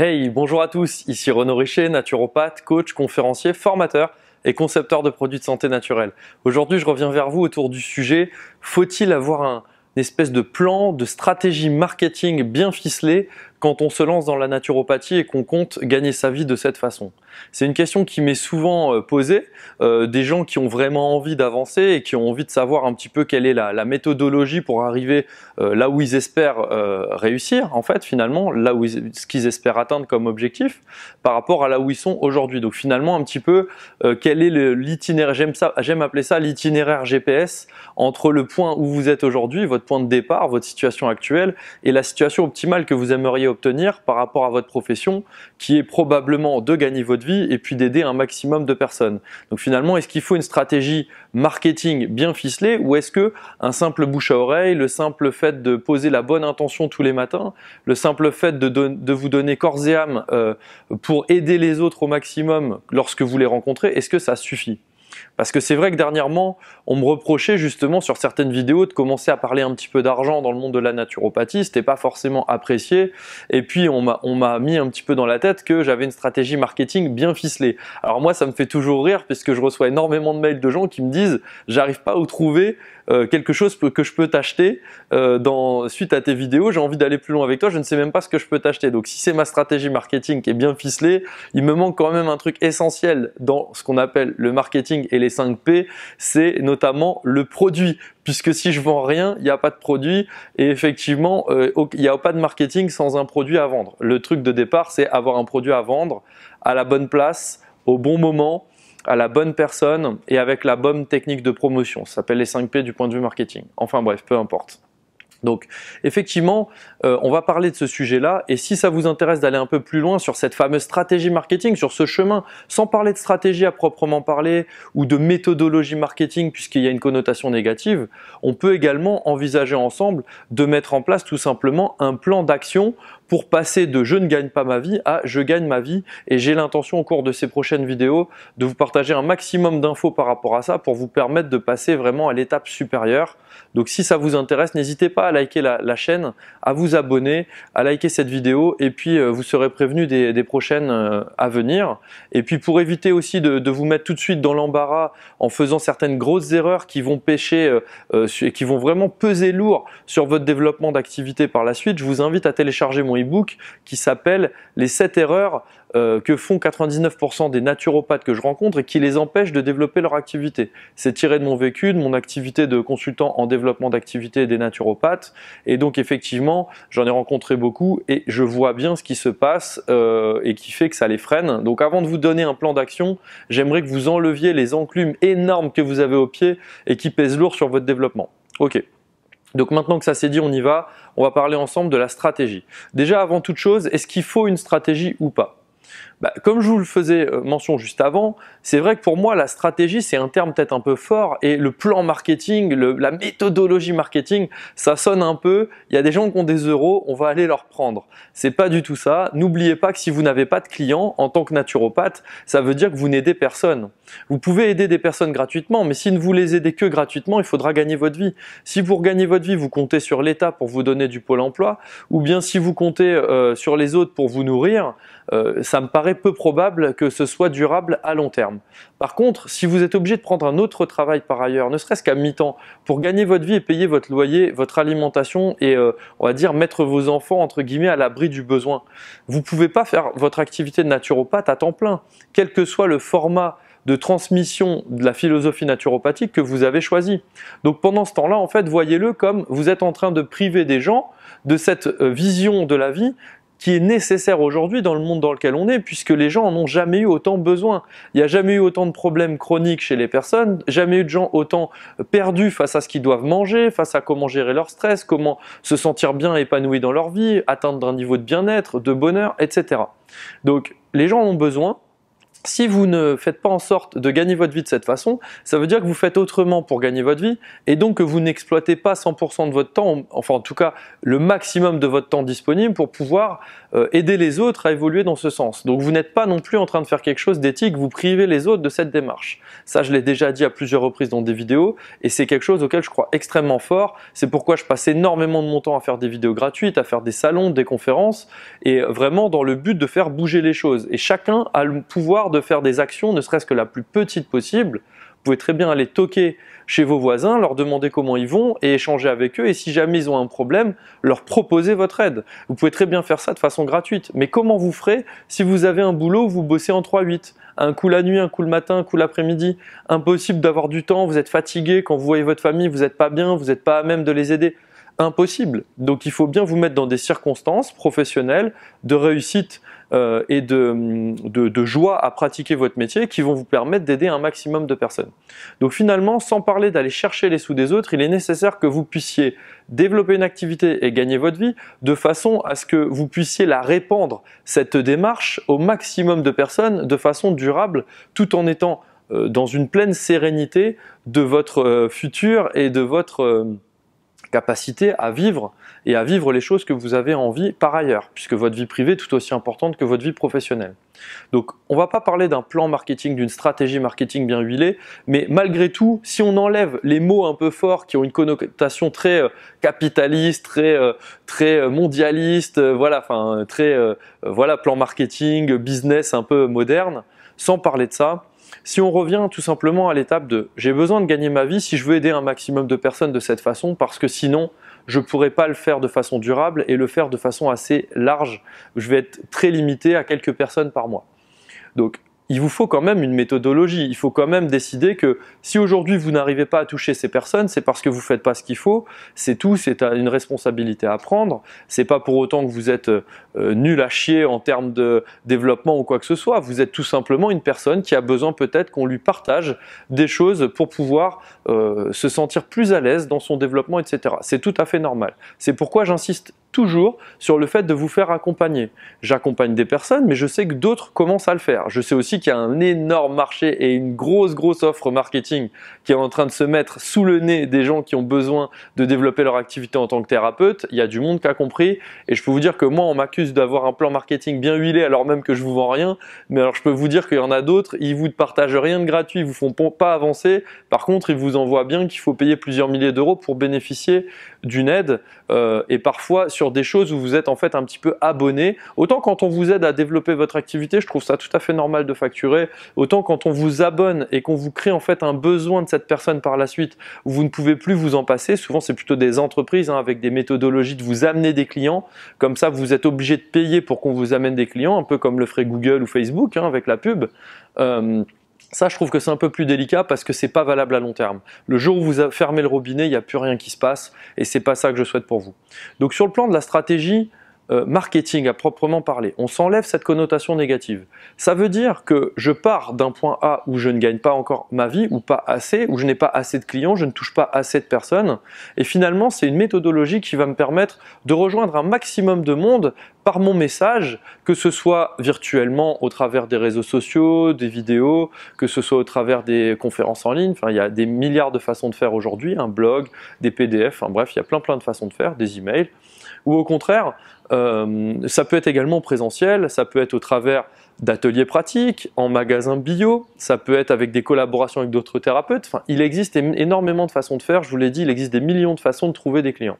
Hey, bonjour à tous, ici Renaud Richer, naturopathe, coach, conférencier, formateur et concepteur de produits de santé naturelle. Aujourd'hui, je reviens vers vous autour du sujet faut-il avoir un, espèce de plan, de stratégie marketing bien ficelé quand on se lance dans la naturopathie et qu'on compte gagner sa vie de cette façon C'est une question qui m'est souvent euh, posée, euh, des gens qui ont vraiment envie d'avancer et qui ont envie de savoir un petit peu quelle est la, méthodologie pour arriver euh, là où ils espèrent réussir, en fait, finalement, là où ce qu'ils espèrent atteindre comme objectif par rapport à là où ils sont aujourd'hui. Donc finalement, un petit peu, quel est l'itinéraire, j'aime appeler ça l'itinéraire GPS, entre le point où vous êtes aujourd'hui, votre point de départ, votre situation actuelle et la situation optimale que vous aimeriez obtenir par rapport à votre profession, qui est probablement de gagner votre vie et puis d'aider un maximum de personnes. Donc finalement, est-ce qu'il faut une stratégie marketing bien ficelée ou est-ce que un simple bouche à oreille, le simple fait de poser la bonne intention tous les matins, le simple fait de, vous donner corps et âme euh, pour aider les autres au maximum lorsque vous les rencontrez, est-ce que ça suffit parce que c'est vrai que dernièrement, on me reprochait justement sur certaines vidéos de commencer à parler un petit peu d'argent dans le monde de la naturopathie, c'était pas forcément apprécié, et puis on m'a mis un petit peu dans la tête que j'avais une stratégie marketing bien ficelée. Alors moi, ça me fait toujours rire, puisque je reçois énormément de mails de gens qui me disent « j'arrive pas à trouver euh, quelque chose que je peux t'acheter euh, suite à tes vidéos, j'ai envie d'aller plus loin avec toi, je ne sais même pas ce que je peux t'acheter ». Donc si c'est ma stratégie marketing qui est bien ficelée, il me manque quand même un truc essentiel dans ce qu'on appelle le marketing et les 5 P, c'est notamment le produit puisque si je vends rien, il n'y a pas de produit et effectivement, euh, il n'y a pas de marketing sans un produit à vendre. Le truc de départ, c'est avoir un produit à vendre à la bonne place, au bon moment, à la bonne personne et avec la bonne technique de promotion. Ça s'appelle les 5 P du point de vue marketing. Enfin bref, peu importe. Donc effectivement, euh, on va parler de ce sujet-là et si ça vous intéresse d'aller un peu plus loin sur cette fameuse stratégie marketing, sur ce chemin, sans parler de stratégie à proprement parler ou de méthodologie marketing puisqu'il y a une connotation négative, on peut également envisager ensemble de mettre en place tout simplement un plan d'action pour passer de je ne gagne pas ma vie à je gagne ma vie et j'ai l'intention au cours de ces prochaines vidéos de vous partager un maximum d'infos par rapport à ça pour vous permettre de passer vraiment à l'étape supérieure. Donc si ça vous intéresse, n'hésitez pas à liker la, chaîne, à vous abonner, à liker cette vidéo et puis euh, vous serez prévenu des, prochaines euh, à venir. Et puis pour éviter aussi de, vous mettre tout de suite dans l'embarras en faisant certaines grosses erreurs qui vont pêcher et euh, qui vont vraiment peser lourd sur votre développement d'activité par la suite, je vous invite à télécharger mon book qui s'appelle Les 7 erreurs euh, que font 99% des naturopathes que je rencontre et qui les empêchent de développer leur activité. C'est tiré de mon vécu, de mon activité de consultant en développement d'activité des naturopathes. Et donc effectivement, j'en ai rencontré beaucoup et je vois bien ce qui se passe euh, et qui fait que ça les freine. Donc avant de vous donner un plan d'action, j'aimerais que vous enleviez les enclumes énormes que vous avez au pied et qui pèsent lourd sur votre développement. Ok. Donc maintenant que ça s'est dit, on y va. On va parler ensemble de la stratégie. Déjà, avant toute chose, est-ce qu'il faut une stratégie ou pas bah, Comme je vous le faisais euh, mention juste avant, c'est vrai que pour moi, la stratégie, c'est un terme peut-être un peu fort, et le plan marketing, le, la méthodologie marketing, ça sonne un peu, il y a des gens qui ont des euros, on va aller leur prendre. C'est pas du tout ça. N'oubliez pas que si vous n'avez pas de clients, en tant que naturopathe, ça veut dire que vous n'aidez personne. Vous pouvez aider des personnes gratuitement, mais si vous les aidez que gratuitement, il faudra gagner votre vie. Si vous gagner votre vie, vous comptez sur l'État pour vous donner du pôle emploi, ou bien si vous comptez euh, sur les autres pour vous nourrir, euh, ça me paraît peu probable que ce soit durable à long terme. Par contre, si vous êtes obligé de prendre un autre travail par ailleurs, ne serait-ce qu'à mi-temps, pour gagner votre vie et payer votre loyer, votre alimentation et euh, on va dire mettre vos enfants entre guillemets à l'abri du besoin, vous ne pouvez pas faire votre activité de naturopathe à temps plein, quel que soit le format de transmission de la philosophie naturopathique que vous avez choisi. Donc pendant ce temps-là, en fait, voyez-le comme vous êtes en train de priver des gens de cette euh, vision de la vie qui est nécessaire aujourd'hui dans le monde dans lequel on est, puisque les gens n'ont jamais eu autant besoin. Il n'y a jamais eu autant de problèmes chroniques chez les personnes, jamais eu de gens autant perdus face à ce qu'ils doivent manger, face à comment gérer leur stress, comment se sentir bien épanoui dans leur vie, atteindre un niveau de bien-être, de bonheur, etc. Donc les gens en ont besoin, si vous ne faites pas en sorte de gagner votre vie de cette façon, ça veut dire que vous faites autrement pour gagner votre vie et donc que vous n'exploitez pas 100% de votre temps, enfin en tout cas le maximum de votre temps disponible pour pouvoir euh, aider les autres à évoluer dans ce sens. Donc vous n'êtes pas non plus en train de faire quelque chose d'éthique, vous privez les autres de cette démarche. Ça je l'ai déjà dit à plusieurs reprises dans des vidéos et c'est quelque chose auquel je crois extrêmement fort. C'est pourquoi je passe énormément de mon temps à faire des vidéos gratuites, à faire des salons, des conférences et vraiment dans le but de faire bouger les choses. Et chacun a le pouvoir de faire des actions, ne serait-ce que la plus petite possible. Vous pouvez très bien aller toquer chez vos voisins, leur demander comment ils vont et échanger avec eux. Et si jamais ils ont un problème, leur proposer votre aide. Vous pouvez très bien faire ça de façon gratuite. Mais comment vous ferez si vous avez un boulot vous bossez en 3-8 un coup la nuit, un coup le matin, un coup l'après-midi. Impossible d'avoir du temps, vous êtes fatigué, quand vous voyez votre famille, vous n'êtes pas bien, vous n'êtes pas à même de les aider impossible. Donc il faut bien vous mettre dans des circonstances professionnelles de réussite euh, et hum, de, de, joie à pratiquer votre métier qui vont vous permettre d'aider un maximum de personnes. Donc finalement, sans parler d'aller chercher les sous des autres, il est nécessaire que vous puissiez développer une activité et gagner votre vie de façon à ce que vous puissiez la répandre, cette démarche, au maximum de personnes de façon durable tout en étant euh, dans une pleine sérénité de votre euh, futur et de votre capacité à vivre et à vivre les choses que vous avez envie par ailleurs, puisque votre vie privée est tout aussi importante que votre vie professionnelle. Donc on ne va pas parler d'un plan marketing, d'une stratégie marketing bien huilée, mais malgré tout, si on enlève les mots un peu forts qui ont une connotation très euh, capitaliste, très, euh, très euh, mondialiste, voilà, enfin très voilà plan marketing, business un peu moderne, sans parler de ça, si on revient tout simplement à l'étape de j'ai besoin de gagner ma vie si je veux aider un maximum de personnes de cette façon parce que sinon je ne pourrais pas le faire de façon durable et le faire de façon assez large. Je vais être très limité à quelques personnes par mois. Donc il vous faut quand même une méthodologie. Il faut quand même décider que si aujourd'hui vous n'arrivez pas à toucher ces personnes, c'est parce que vous faites pas ce qu'il faut. C'est tout, c'est une responsabilité à prendre. C'est pas pour autant que vous êtes euh, nul à chier en termes de développement ou quoi que ce soit. Vous êtes tout simplement une personne qui a besoin peut-être qu'on lui partage des choses pour pouvoir euh, se sentir plus à l'aise dans son développement, etc. C'est tout à fait normal. C'est pourquoi j'insiste toujours sur le fait de vous faire accompagner. J'accompagne des personnes, mais je sais que d'autres commencent à le faire. Je sais aussi qu'il y a un énorme marché et une grosse, grosse offre marketing qui est en train de se mettre sous le nez des gens qui ont besoin de développer leur activité en tant que thérapeute. Il y a du monde qui a compris et je peux vous dire que moi, on m'accuse d'avoir un plan marketing bien huilé alors même que je vous vends rien. Mais alors, je peux vous dire qu'il y en a d'autres, ils vous partagent rien de gratuit, vous font pas avancer. Par contre, ils vous envoient bien qu'il faut payer plusieurs milliers d'euros pour bénéficier d'une aide euh, et parfois sur des choses où vous êtes en fait un petit peu abonné. Autant quand on vous aide à développer votre activité, je trouve ça tout à fait normal de facturer. Autant quand on vous abonne et qu'on vous crée en fait un besoin de cette personne par la suite, où vous ne pouvez plus vous en passer. Souvent, c'est plutôt des entreprises hein, avec des méthodologies de vous amener des clients. Comme ça, vous êtes obligé de payer pour qu'on vous amène des clients, un peu comme le ferait Google ou Facebook hein, avec la pub. Euh, ça, je trouve que c'est un peu plus délicat parce que c'est pas valable à long terme. Le jour où vous fermez le robinet, il n'y a plus rien qui se passe et c'est pas ça que je souhaite pour vous. Donc, sur le plan de la stratégie, euh, marketing à proprement parler, on s'enlève cette connotation négative. Ça veut dire que je pars d'un point A où je ne gagne pas encore ma vie ou pas assez, où je n'ai pas assez de clients, je ne touche pas assez de personnes. Et finalement, c'est une méthodologie qui va me permettre de rejoindre un maximum de monde par mon message, que ce soit virtuellement au travers des réseaux sociaux, des vidéos, que ce soit au travers des conférences en ligne. Enfin, il y a des milliards de façons de faire aujourd'hui, un blog, des PDF, bref, il y a plein plein de façons de faire, des emails. Ou au contraire, euh, ça peut être également présentiel, ça peut être au travers d'ateliers pratiques, en magasin bio, ça peut être avec des collaborations avec d'autres thérapeutes. Enfin, il existe énormément de façons de faire, je vous l'ai dit, il existe des millions de façons de trouver des clients.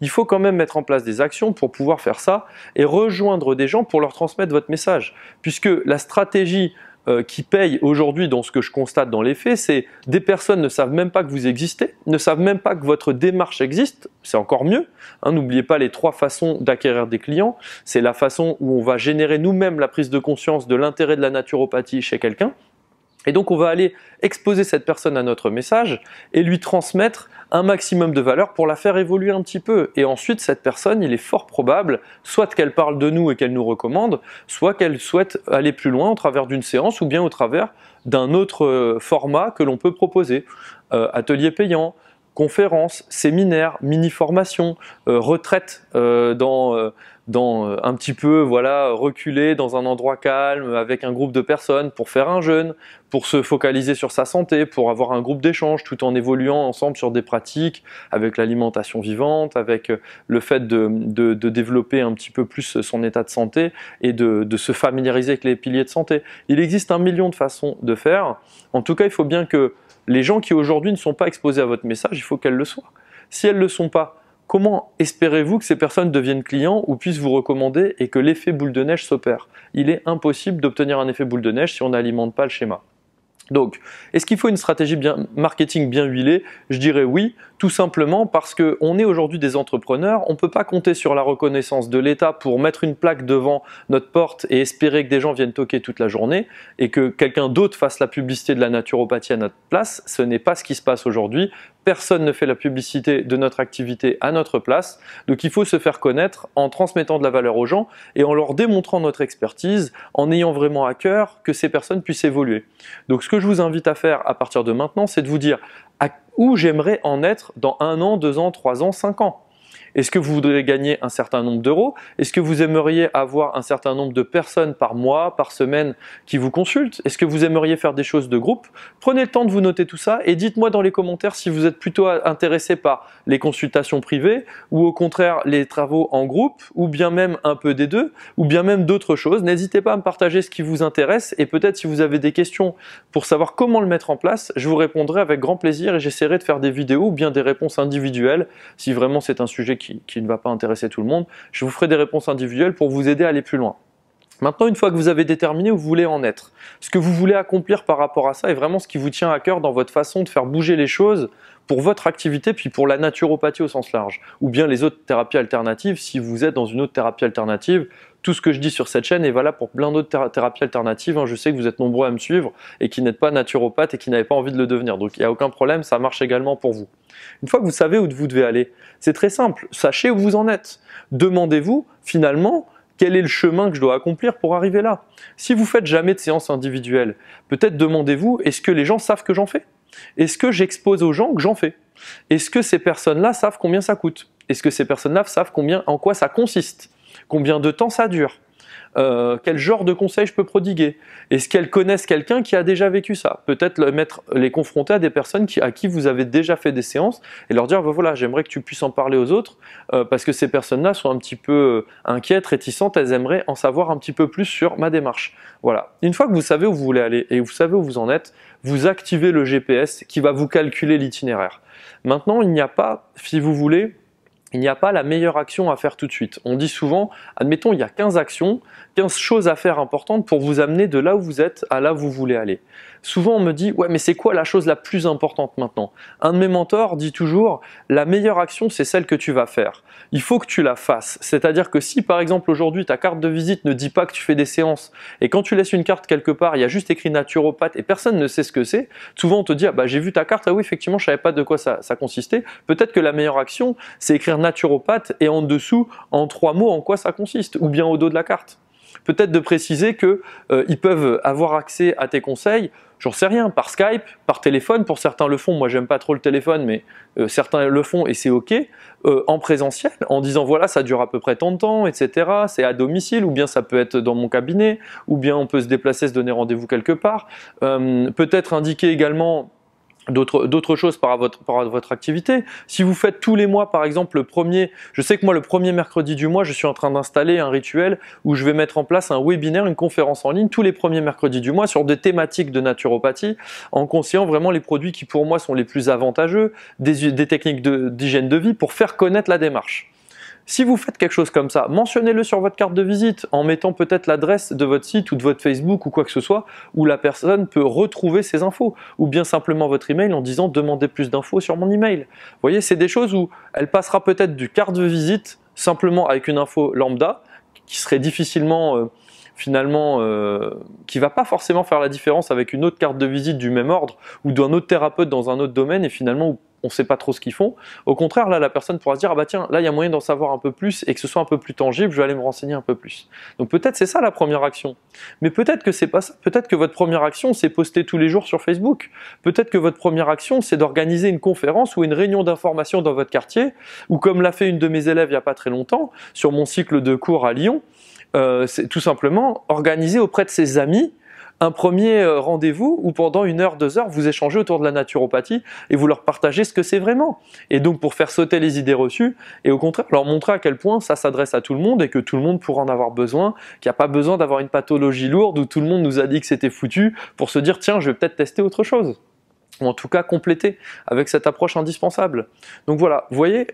Il faut quand même mettre en place des actions pour pouvoir faire ça et rejoindre des gens pour leur transmettre votre message. Puisque la stratégie euh, qui payent aujourd'hui dans ce que je constate dans les faits, c'est des personnes ne savent même pas que vous existez, ne savent même pas que votre démarche existe, c'est encore mieux. Hein, n'oubliez pas les trois façons d'acquérir des clients. C'est la façon où on va générer nous-mêmes la prise de conscience de l'intérêt de la naturopathie chez quelqu'un, et donc on va aller exposer cette personne à notre message et lui transmettre un maximum de valeur pour la faire évoluer un petit peu. Et ensuite, cette personne, il est fort probable, soit qu'elle parle de nous et qu'elle nous recommande, soit qu'elle souhaite aller plus loin au travers d'une séance ou bien au travers d'un autre euh, format que l'on peut proposer. Euh, atelier payant, conférence, séminaire, mini formation euh, retraite dans dans euh, un petit peu voilà reculer dans un endroit calme avec un groupe de personnes pour faire un jeûne, pour se focaliser sur sa santé, pour avoir un groupe d'échange tout en évoluant ensemble sur des pratiques avec l'alimentation vivante, avec euh, le fait de, développer un petit peu plus son état de santé et de, de, se familiariser avec les piliers de santé. Il existe un million de façons de faire. En tout cas, il faut bien que les gens qui aujourd'hui ne sont pas exposés à votre message, il faut qu'elles le soient. Si elles ne le sont pas, Comment espérez-vous que ces personnes deviennent clients ou puissent vous recommander et que l'effet boule de neige s'opère Il est impossible d'obtenir un effet boule de neige si on n'alimente pas le schéma. Donc, est-ce qu'il faut une stratégie marketing bien huilée Je dirais oui, tout simplement parce qu'on est aujourd'hui des entrepreneurs, on ne peut pas compter sur la reconnaissance de l'État pour mettre une plaque devant notre porte et espérer que des gens viennent toquer toute la journée et que quelqu'un d'autre fasse la publicité de la naturopathie à notre place. Ce n'est pas ce qui se passe aujourd'hui. Personne ne fait la publicité de notre activité à notre place. Donc il faut se faire connaître en transmettant de la valeur aux gens et en leur démontrant notre expertise, en ayant vraiment à cœur que ces personnes puissent évoluer. Donc ce que je vous invite à faire à partir de maintenant, c'est de vous dire à où j'aimerais en être dans un an, deux ans, trois ans, cinq ans est-ce que vous voudriez gagner un certain nombre d'euros Est-ce que vous aimeriez avoir un certain nombre de personnes par mois, par semaine qui vous consultent Est-ce que vous aimeriez faire des choses de groupe Prenez le temps de vous noter tout ça et dites-moi dans les commentaires si vous êtes plutôt intéressé par les consultations privées ou au contraire les travaux en groupe ou bien même un peu des deux ou bien même d'autres choses. N'hésitez pas à me partager ce qui vous intéresse et peut-être si vous avez des questions pour savoir comment le mettre en place, je vous répondrai avec grand plaisir et j'essaierai de faire des vidéos ou bien des réponses individuelles si vraiment c'est un sujet qui qui, ne va pas intéresser tout le monde. Je vous ferai des réponses individuelles pour vous aider à aller plus loin. Maintenant, une fois que vous avez déterminé où vous voulez en être, ce que vous voulez accomplir par rapport à ça est vraiment ce qui vous tient à cœur dans votre façon de faire bouger les choses pour votre activité, puis pour la naturopathie au sens large, ou bien les autres thérapies alternatives, si vous êtes dans une autre thérapie alternative, tout ce que je dis sur cette chaîne est valable pour plein d'autres thérapies alternatives. Hein. Je sais que vous êtes nombreux à me suivre et qui n'êtes pas naturopathe et qui n'avez pas envie de le devenir. Donc il n'y a aucun problème, ça marche également pour vous. Une fois que vous savez où vous devez aller, c'est très simple. Sachez où vous en êtes. Demandez-vous finalement quel est le chemin que je dois accomplir pour arriver là. Si vous faites jamais de séance individuelle, peut-être demandez-vous est-ce que les gens savent que j'en fais Est-ce que j'expose aux gens que j'en fais Est-ce que ces personnes-là savent combien ça coûte est-ce que ces personnes-là savent combien, en quoi ça consiste Combien de temps ça dure euh, quel genre de conseils je peux prodiguer Est-ce qu'elles connaissent quelqu'un qui a déjà vécu ça Peut-être mettre, les confronter à des personnes à qui vous avez déjà fait des séances et leur dire bah voilà, j'aimerais que tu puisses en parler aux autres euh, parce que ces personnes-là sont un petit peu euh, inquiètes, réticentes, elles aimeraient en savoir un petit peu plus sur ma démarche. Voilà. Une fois que vous savez où vous voulez aller et vous savez où vous en êtes, vous activez le GPS qui va vous calculer l'itinéraire. Maintenant, il n'y a pas, si vous voulez, il n'y a pas la meilleure action à faire tout de suite. On dit souvent, admettons, il y a 15 actions, 15 choses à faire importantes pour vous amener de là où vous êtes à là où vous voulez aller. Souvent, on me dit, ouais, mais c'est quoi la chose la plus importante maintenant Un de mes mentors dit toujours, la meilleure action, c'est celle que tu vas faire. Il faut que tu la fasses. C'est-à-dire que si, par exemple, aujourd'hui, ta carte de visite ne dit pas que tu fais des séances, et quand tu laisses une carte quelque part, il y a juste écrit naturopathe et personne ne sait ce que c'est, souvent on te dit, ah bah, j'ai vu ta carte, ah oui, effectivement, je savais pas de quoi ça, ça consistait. Peut-être que la meilleure action, c'est écrire naturopathe et en dessous, en trois mots, en quoi ça consiste, ou bien au dos de la carte. Peut-être de préciser que euh, ils peuvent avoir accès à tes conseils, j'en sais rien, par Skype, par téléphone, pour certains le font, moi j'aime pas trop le téléphone, mais euh, certains le font et c'est ok, euh, en présentiel, en disant voilà, ça dure à peu près tant de temps, etc., c'est à domicile, ou bien ça peut être dans mon cabinet, ou bien on peut se déplacer, se donner rendez-vous quelque part. Peut-être indiquer également d'autres choses par, votre, par votre activité. Si vous faites tous les mois, par exemple, le premier, je sais que moi, le premier mercredi du mois, je suis en train d'installer un rituel où je vais mettre en place un webinaire, une conférence en ligne tous les premiers mercredis du mois sur des thématiques de naturopathie en conseillant vraiment les produits qui pour moi sont les plus avantageux, des, techniques d'hygiène de vie pour faire connaître la démarche. Si vous faites quelque chose comme ça, mentionnez-le sur votre carte de visite en mettant peut-être l'adresse de votre site ou de votre Facebook ou quoi que ce soit où la personne peut retrouver ces infos ou bien simplement votre email en disant demandez plus d'infos sur mon email. Vous voyez, c'est des choses où elle passera peut-être du carte de visite simplement avec une info lambda qui serait difficilement euh, finalement euh, qui va pas forcément faire la différence avec une autre carte de visite du même ordre ou d'un autre thérapeute dans un autre domaine et finalement on ne sait pas trop ce qu'ils font. Au contraire, là, la personne pourra se dire, ah bah tiens, là, il y a moyen d'en savoir un peu plus et que ce soit un peu plus tangible, je vais aller me renseigner un peu plus. Donc peut-être c'est ça la première action. Mais peut-être que Peut-être que votre première action, c'est poster tous les jours sur Facebook. Peut-être que votre première action, c'est d'organiser une conférence ou une réunion d'information dans votre quartier, ou comme l'a fait une de mes élèves il n'y a pas très longtemps, sur mon cycle de cours à Lyon, euh, c'est tout simplement organiser auprès de ses amis un premier euh, rendez-vous où pendant une heure, deux heures, vous échangez autour de la naturopathie et vous leur partagez ce que c'est vraiment. Et donc pour faire sauter les idées reçues et au contraire leur montrer à quel point ça s'adresse à tout le monde et que tout le monde pourra en avoir besoin, qu'il n'y a pas besoin d'avoir une pathologie lourde où tout le monde nous a dit que c'était foutu pour se dire tiens je vais peut-être tester autre chose ou en tout cas compléter avec cette approche indispensable. Donc voilà, vous voyez,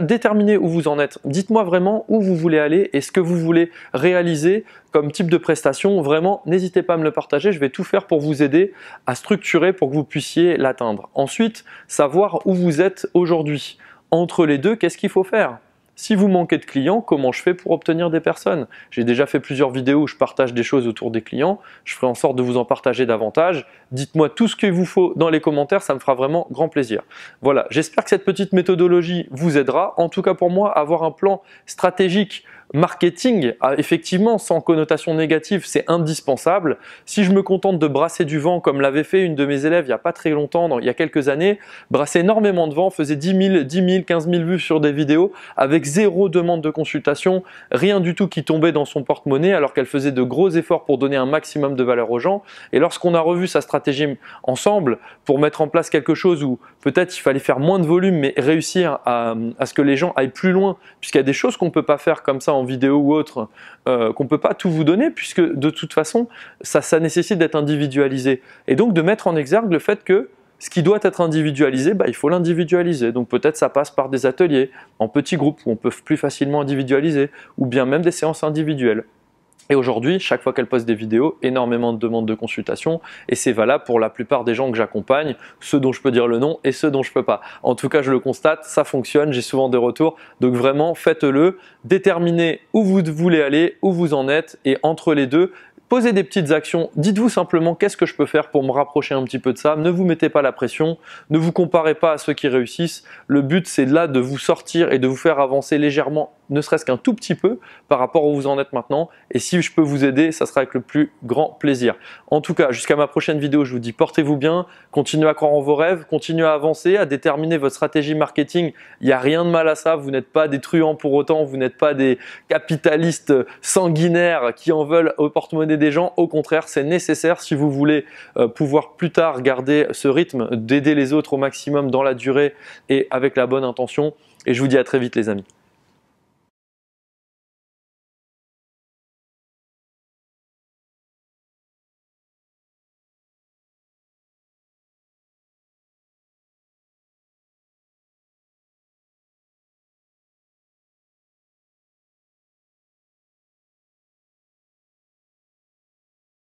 déterminez où vous en êtes. Dites-moi vraiment où vous voulez aller et ce que vous voulez réaliser comme type de prestation. Vraiment, n'hésitez pas à me le partager, je vais tout faire pour vous aider à structurer pour que vous puissiez l'atteindre. Ensuite, savoir où vous êtes aujourd'hui. Entre les deux, qu'est-ce qu'il faut faire si vous manquez de clients, comment je fais pour obtenir des personnes J'ai déjà fait plusieurs vidéos où je partage des choses autour des clients. Je ferai en sorte de vous en partager davantage. Dites-moi tout ce qu'il vous faut dans les commentaires, ça me fera vraiment grand plaisir. Voilà, j'espère que cette petite méthodologie vous aidera. En tout cas pour moi, avoir un plan stratégique marketing, ah, effectivement, sans connotation négative, c'est indispensable. Si je me contente de brasser du vent, comme l'avait fait une de mes élèves il n'y a pas très longtemps, il y a quelques années, brasser énormément de vent, faisait 10 000, 10 000, 15 000 vues sur des vidéos, avec zéro demande de consultation, rien du tout qui tombait dans son porte-monnaie, alors qu'elle faisait de gros efforts pour donner un maximum de valeur aux gens. Et lorsqu'on a revu sa stratégie, ensemble pour mettre en place quelque chose où peut-être il fallait faire moins de volume, mais réussir à, ce que les gens aillent plus loin, puisqu'il y a des choses qu'on ne peut pas faire comme ça en vidéo ou autre, euh, qu'on ne peut pas tout vous donner, puisque de toute façon, ça, ça nécessite d'être individualisé. Et donc de mettre en exergue le fait que ce qui doit être individualisé, bah, il faut l'individualiser. Donc peut-être ça passe par des ateliers en petits groupes où on peut plus facilement individualiser, ou bien même des séances individuelles. Et aujourd'hui, chaque fois qu'elle poste des vidéos, énormément de demandes de consultation et c'est valable pour la plupart des gens que j'accompagne, ceux dont je peux dire le nom et ceux dont je ne peux pas. En tout cas, je le constate, ça fonctionne, j'ai souvent des retours. Donc vraiment, faites-le, déterminez où vous voulez aller, où vous en êtes et entre les deux, posez des petites actions, dites-vous simplement qu'est-ce que je peux faire pour me rapprocher un petit peu de ça, ne vous mettez pas la pression, ne vous comparez pas à ceux qui réussissent, le but c'est là de vous sortir et de vous faire avancer légèrement ne serait-ce qu'un tout petit peu par rapport où vous en êtes maintenant. Et si je peux vous aider, ça sera avec le plus grand plaisir. En tout cas, jusqu'à ma prochaine vidéo, je vous dis portez-vous bien, continuez à croire en vos rêves, continuez à avancer, à déterminer votre stratégie marketing. Il n'y a rien de mal à ça, vous n'êtes pas des truands pour autant, vous n'êtes pas des capitalistes sanguinaires qui en veulent au porte-monnaie des gens. Au contraire, c'est nécessaire si vous voulez euh, pouvoir plus tard garder ce rythme d'aider les autres au maximum dans la durée et avec la bonne intention. Et je vous dis à très vite les amis.